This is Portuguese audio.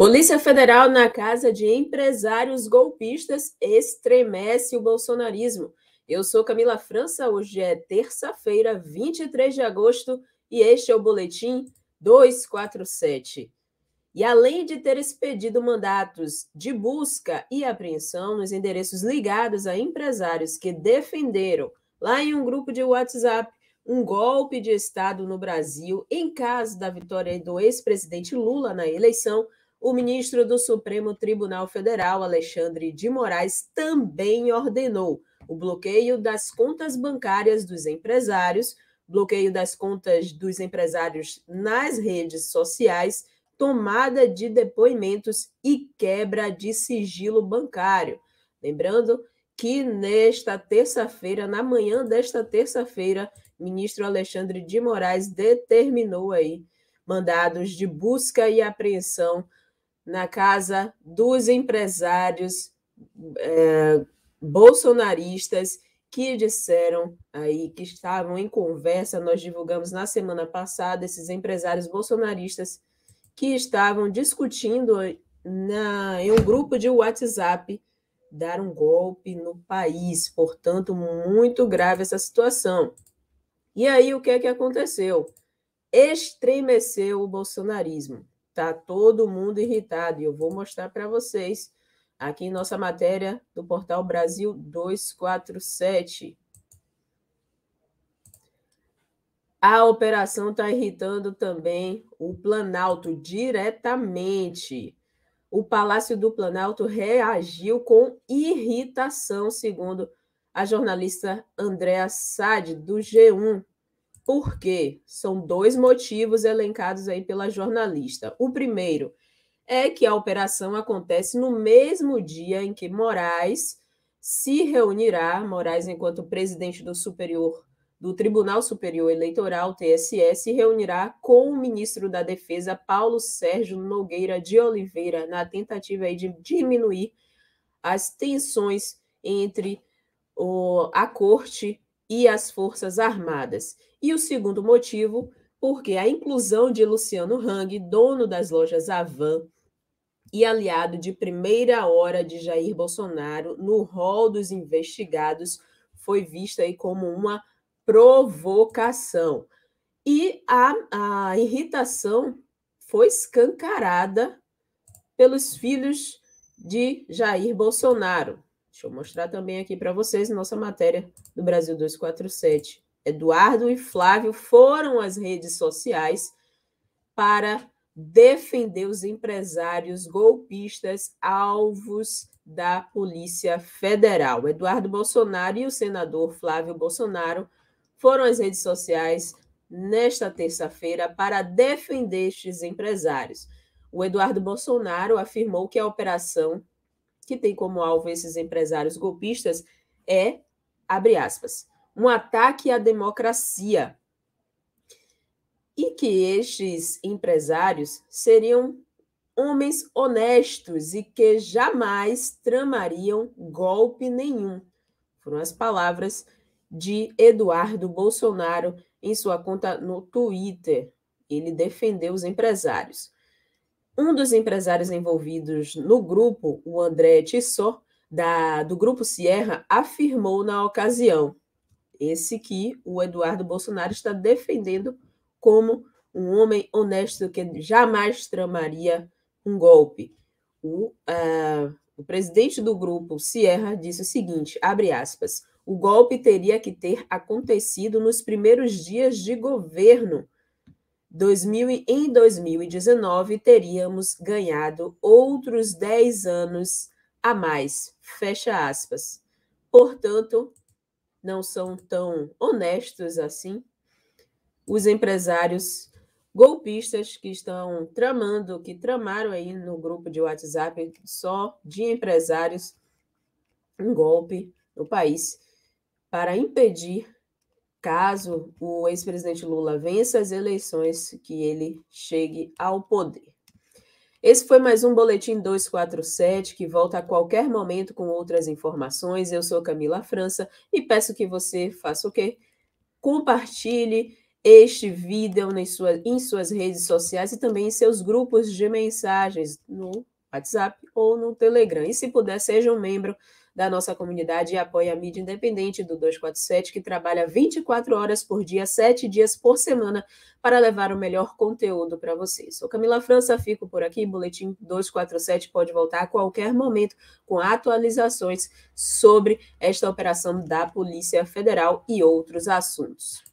Polícia Federal na casa de empresários golpistas estremece o bolsonarismo. Eu sou Camila França, hoje é terça-feira, 23 de agosto, e este é o Boletim 247. E além de ter expedido mandatos de busca e apreensão nos endereços ligados a empresários que defenderam, lá em um grupo de WhatsApp, um golpe de Estado no Brasil em caso da vitória do ex-presidente Lula na eleição o ministro do Supremo Tribunal Federal, Alexandre de Moraes, também ordenou o bloqueio das contas bancárias dos empresários, bloqueio das contas dos empresários nas redes sociais, tomada de depoimentos e quebra de sigilo bancário. Lembrando que nesta terça-feira, na manhã desta terça-feira, ministro Alexandre de Moraes determinou aí mandados de busca e apreensão na casa dos empresários é, bolsonaristas que disseram aí que estavam em conversa. Nós divulgamos na semana passada esses empresários bolsonaristas que estavam discutindo na, em um grupo de WhatsApp dar um golpe no país. Portanto, muito grave essa situação. E aí, o que é que aconteceu? Estremeceu o bolsonarismo. Está todo mundo irritado e eu vou mostrar para vocês aqui em nossa matéria do portal Brasil 247. A operação está irritando também o Planalto diretamente. O Palácio do Planalto reagiu com irritação, segundo a jornalista Andréa Sade, do G1. Por quê? São dois motivos elencados aí pela jornalista. O primeiro é que a operação acontece no mesmo dia em que Moraes se reunirá, Moraes enquanto presidente do Superior do Tribunal Superior Eleitoral, TSE, se reunirá com o ministro da Defesa, Paulo Sérgio Nogueira de Oliveira, na tentativa de diminuir as tensões entre o, a corte e as Forças Armadas. E o segundo motivo, porque a inclusão de Luciano Hang, dono das lojas Avan e aliado de primeira hora de Jair Bolsonaro no rol dos investigados, foi vista aí como uma provocação. E a, a irritação foi escancarada pelos filhos de Jair Bolsonaro, Deixa eu mostrar também aqui para vocês nossa matéria do Brasil 247. Eduardo e Flávio foram às redes sociais para defender os empresários golpistas alvos da Polícia Federal. Eduardo Bolsonaro e o senador Flávio Bolsonaro foram às redes sociais nesta terça-feira para defender estes empresários. O Eduardo Bolsonaro afirmou que a operação que tem como alvo esses empresários golpistas, é, abre aspas, um ataque à democracia. E que estes empresários seriam homens honestos e que jamais tramariam golpe nenhum. Foram as palavras de Eduardo Bolsonaro em sua conta no Twitter. Ele defendeu os empresários. Um dos empresários envolvidos no grupo, o André Tissot, da, do Grupo Sierra, afirmou na ocasião, esse que o Eduardo Bolsonaro está defendendo como um homem honesto que jamais tramaria um golpe. O, uh, o presidente do grupo Sierra disse o seguinte: abre aspas, o golpe teria que ter acontecido nos primeiros dias de governo 2000, em 2019 teríamos ganhado outros 10 anos a mais, fecha aspas. Portanto, não são tão honestos assim os empresários golpistas que estão tramando, que tramaram aí no grupo de WhatsApp só de empresários um golpe no país para impedir caso o ex-presidente Lula vença as eleições, que ele chegue ao poder. Esse foi mais um Boletim 247, que volta a qualquer momento com outras informações. Eu sou Camila França e peço que você faça o quê? Compartilhe este vídeo em, sua, em suas redes sociais e também em seus grupos de mensagens no WhatsApp ou no Telegram. E se puder, seja um membro da nossa comunidade e apoia a mídia independente do 247, que trabalha 24 horas por dia, 7 dias por semana, para levar o melhor conteúdo para vocês. Sou Camila França, fico por aqui. Boletim 247 pode voltar a qualquer momento com atualizações sobre esta operação da Polícia Federal e outros assuntos.